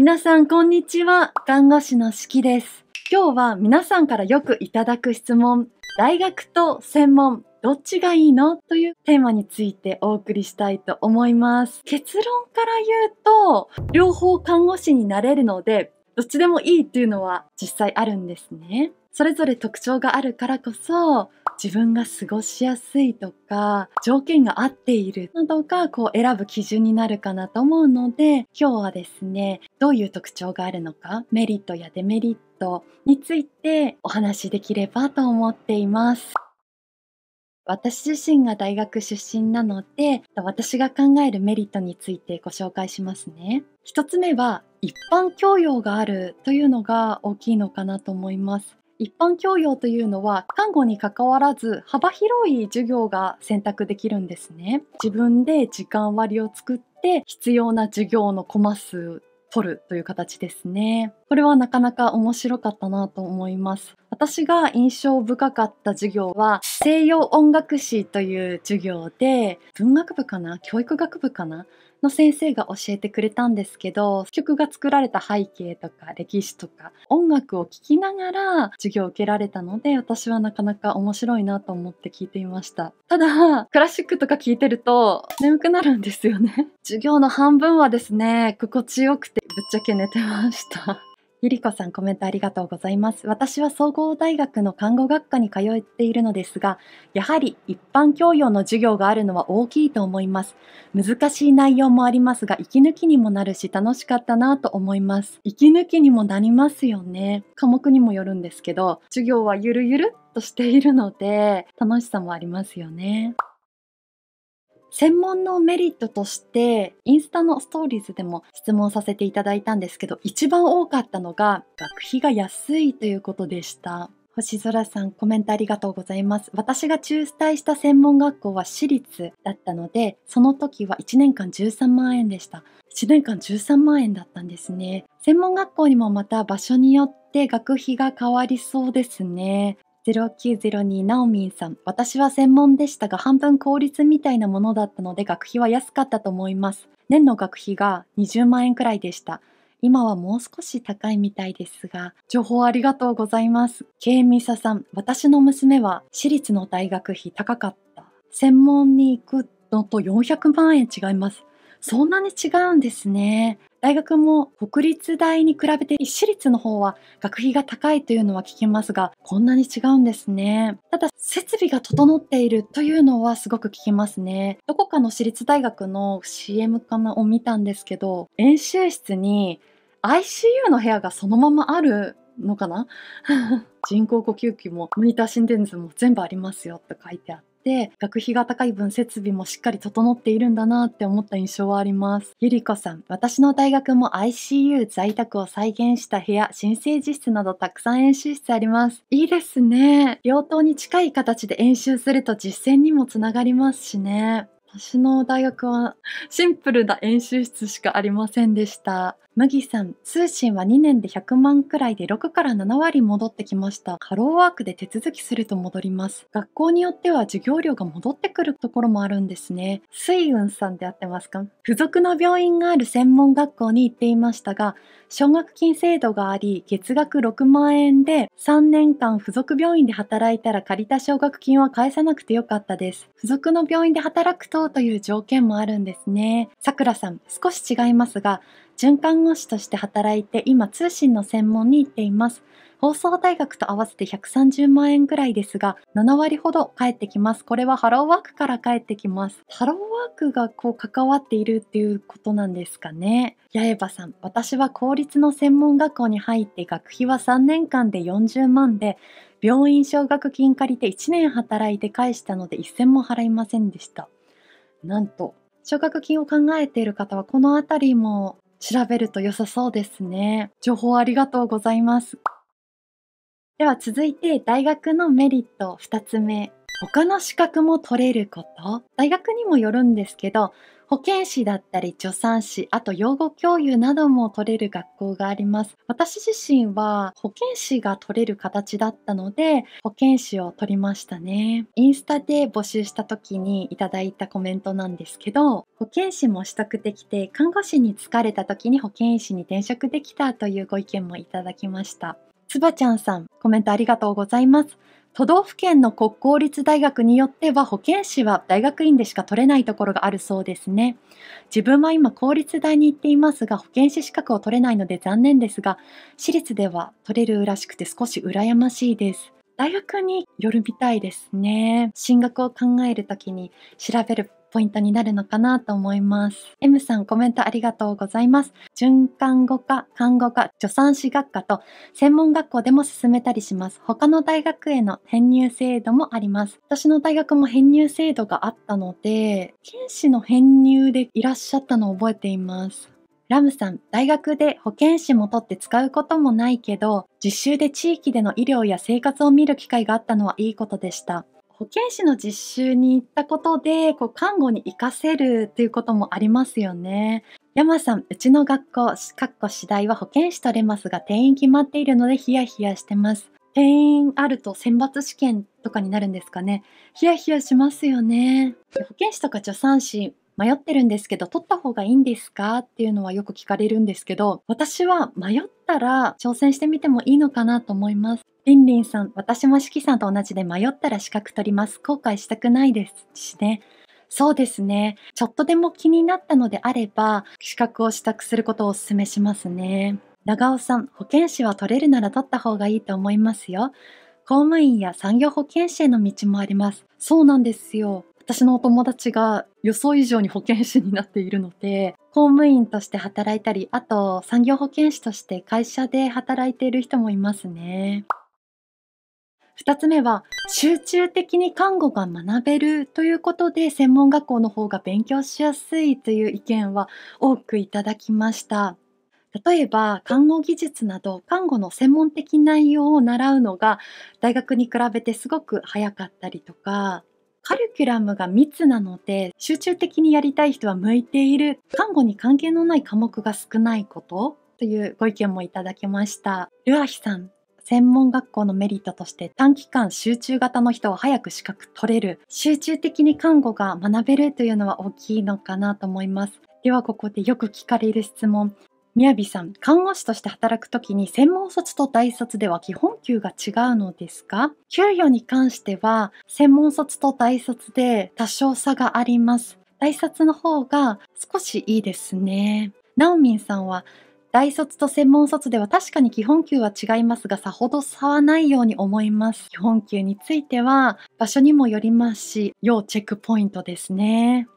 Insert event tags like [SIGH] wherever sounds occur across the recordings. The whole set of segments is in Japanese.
皆さんこんにちは看護師のしきです今日は皆さんからよくいただく質問大学と専門どっちがいいのというテーマについてお送りしたいと思います結論から言うと両方看護師になれるのでどっちでもいいっていうのは実際あるんですねそれぞれ特徴があるからこそ自分が過ごしやすいとか条件が合っているなどがこう選ぶ基準になるかなと思うので今日はですねどういう特徴があるのかメリットやデメリットについてお話しできればと思っています。私自身が大学出身なので私が考えるメリットについてご紹介しますね1つ目は一般教養があるというのが大きいのかなと思います一般教養というのは看護に関わらず幅広い授業が選択できるんですね。自分で時間割を作って必要な授業のコマ数取るという形ですね。これはなかなか面白かったなと思います。私が印象深かった授業は西洋音楽史という授業で文学部かな教育学部かなの先生が教えてくれたんですけど曲が作られた背景とか歴史とか音楽を聴きながら授業を受けられたので私はなかなか面白いなと思って聞いていましたただクラシックとか聞いてると眠くなるんですよね授業の半分はですね心地よくてぶっちゃけ寝てましたゆりこさんコメントありがとうございます。私は総合大学の看護学科に通っているのですが、やはり一般教養の授業があるのは大きいと思います。難しい内容もありますが、息抜きにもなるし楽しかったなと思います。息抜きにもなりますよね。科目にもよるんですけど、授業はゆるゆるっとしているので、楽しさもありますよね。専門のメリットとしてインスタのストーリーズでも質問させていただいたんですけど一番多かったのが学費が安いということでした星空さんコメントありがとうございます私が中退した専門学校は私立だったのでその時は1年間13万円でした1年間13万円だったんですね専門学校にもまた場所によって学費が変わりそうですね0902ナオミンさん私は専門でしたが半分公立みたいなものだったので学費は安かったと思います年の学費が20万円くらいでした今はもう少し高いみたいですが情報ありがとうございますケイミサさん私の娘は私立の大学費高かった専門に行くのと400万円違いますそんなに違うんですね大学も国立大に比べて私立の方は学費が高いというのは聞きますが、こんなに違うんですね。ただ、設備が整っているというのはすごく聞きますね。どこかの私立大学の CM かなを見たんですけど、演習室に ICU の部屋がそのままあるのかな [LAUGHS] 人工呼吸器もモニター心電図も全部ありますよって書いてあって。って学費が高い分設備もしっかり整っているんだなって思った印象はありますゆりこさん私の大学も ICU 在宅を再現した部屋新生児室などたくさん演習室ありますいいですね病棟に近い形で演習すると実践にもつながりますしね私の大学はシンプルな演習室しかありませんでした。麦さん、通信は2年で100万くらいで6から7割戻ってきました。ハローワークで手続きすると戻ります。学校によっては授業料が戻ってくるところもあるんですね。水雲さんでやってますか付属の病院がある専門学校に行っていましたが、奨学金制度があり、月額6万円で3年間付属病院で働いたら借りた奨学金は返さなくてよかったです。付属の病院で働くとそうという条件もあるんですね。さくらさん、少し違いますが、循環護士として働いて今通信の専門に行っています。放送大学と合わせて130万円ぐらいですが、7割ほど返ってきます。これはハローワークから返ってきます。ハローワークがこう関わっているっていうことなんですかね。八重歯さん、私は公立の専門学校に入って学費は3年間で40万で、病院奨学金借りて1年働いて返したので1 0 0 0も払いませんでした。なんと奨学金を考えている方はこの辺りも調べると良さそうですね。情報ありがとうございます。では続いて大学のメリット2つ目。他の資格も取れること。大学にもよるんですけど、保健師だったり助産師、あと養護教諭なども取れる学校があります。私自身は保健師が取れる形だったので、保健師を取りましたね。インスタで募集した時にいただいたコメントなんですけど、保健師も取得できて、看護師に疲れた時に保健師に転職できたというご意見もいただきました。つばちゃんさん、コメントありがとうございます。都道府県の国公立大学によっては保健師は大学院でしか取れないところがあるそうですね。自分は今公立大に行っていますが保健師資格を取れないので残念ですが私立では取れるらしくて少し羨ましいです。大学によるみたいですね。進学を考えるときに調べるポイントになるのかなと思います。M さんコメントありがとうございます。循環語科、看護科、助産師学科と専門学校でも進めたりします。他の大学への編入制度もあります。私の大学も編入制度があったので、剣士の編入でいらっしゃったのを覚えています。ラムさん、大学で保健師も取って使うこともないけど、実習で地域での医療や生活を見る機会があったのはいいことでした。保健師の実習に行ったことでこう看護に活かせるということもありますよね。山さん、うちの学校、かっこ次第は保健師取れますが定員決まっているのでヒヤヒヤしてます。定員あると選抜試験とかになるんですかね。ヒヤヒヤしますよね。保健師とか助産師迷ってるんですけど、取った方がいいんですかっていうのはよく聞かれるんですけど、私は迷ったら挑戦してみてもいいのかなと思います。りんりんさん、私もしきさんと同じで迷ったら資格取ります。後悔したくないですしね。そうですね。ちょっとでも気になったのであれば、資格を取得することをお勧めしますね。長尾さん、保健師は取れるなら取った方がいいと思いますよ。公務員や産業保健師への道もあります。そうなんですよ。私のお友達が予想以上に保健師になっているので公務員として働いたりあと産業保健師として会社で働いている人もいますね。2つ目は集中的に看護が学べるということで専門学校の方が勉強しやすいという意見は多くいただきました。例えば看護技術など看護の専門的内容を習うのが大学に比べてすごく早かったりとかカリキュラムが密なので集中的にやりたい人は向いている看護に関係のない科目が少ないことというご意見もいただきましたルアヒさん専門学校のメリットとして短期間集中型の人は早く資格取れる集中的に看護が学べるというのは大きいのかなと思いますではここでよく聞かれる質問みやびさん、看護師として働くときに専門卒と大卒では基本給が違うのですか給与に関しては専門卒と大卒で多少差があります。大卒の方が少しいいですね。なおみんさんは、大卒と専門卒では確かに基本給は違いますが、さほど差はないように思います。基本給については場所にもよりますし、要チェックポイントですね。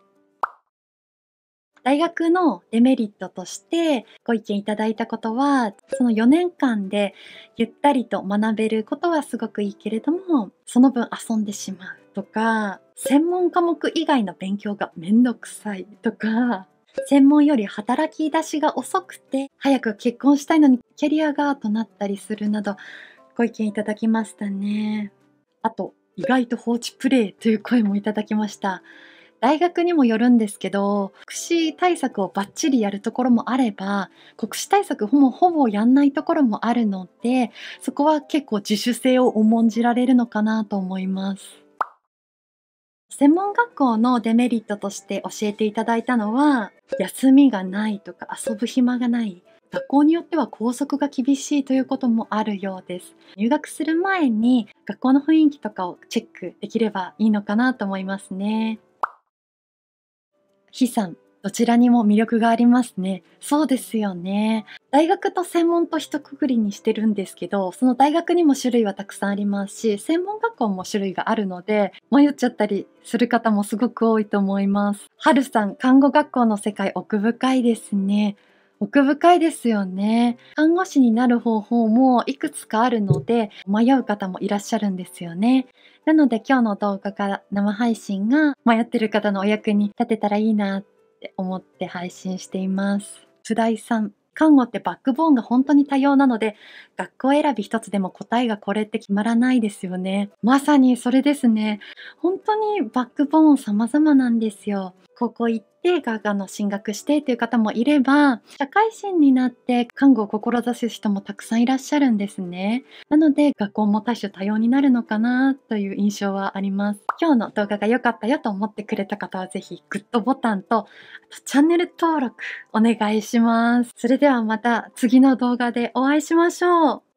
大学のデメリットとしてご意見いただいたことは、その4年間でゆったりと学べることはすごくいいけれども、その分遊んでしまうとか、専門科目以外の勉強がめんどくさいとか、専門より働き出しが遅くて、早く結婚したいのにキャリアがとなったりするなど、ご意見いただきましたね。あと、意外と放置プレイという声もいただきました。大学にもよるんですけど福祉対策をバッチリやるところもあれば国試対策ほぼほぼやんないところもあるのでそこは結構自主性を重んじられるのかなと思います。専門学校のデメリットとして教えていただいたのは休みがないとか遊ぶ暇がない学校によっては校則が厳しいということもあるようです入学する前に学校の雰囲気とかをチェックできればいいのかなと思いますね飛散どちらにも魅力がありますね。そうですよね。大学と専門と一括りにしてるんですけど、その大学にも種類はたくさんありますし、専門学校も種類があるので、迷っちゃったりする方もすごく多いと思います。はるさん、看護学校の世界奥深いですね。奥深いですよね。看護師になる方法もいくつかあるので迷う方もいらっしゃるんですよね。なので今日の動画から生配信が迷ってる方のお役に立てたらいいなって思って配信しています。津田さん看護ってバックボーンが本当に多様なので学校選び一つでも答えがこれって決まらないですよねまさにそれですね本当にバックボーン様々なんですよ高校行ってがあの進学してっていう方もいれば社会人になって看護を志す人もたくさんいらっしゃるんですねなので学校も多種多様になるのかなという印象はあります今日の動画が良かったよと思ってくれた方はぜひグッドボタンととチャンネル登録お願いしますそれではまた次の動画でお会いしましょう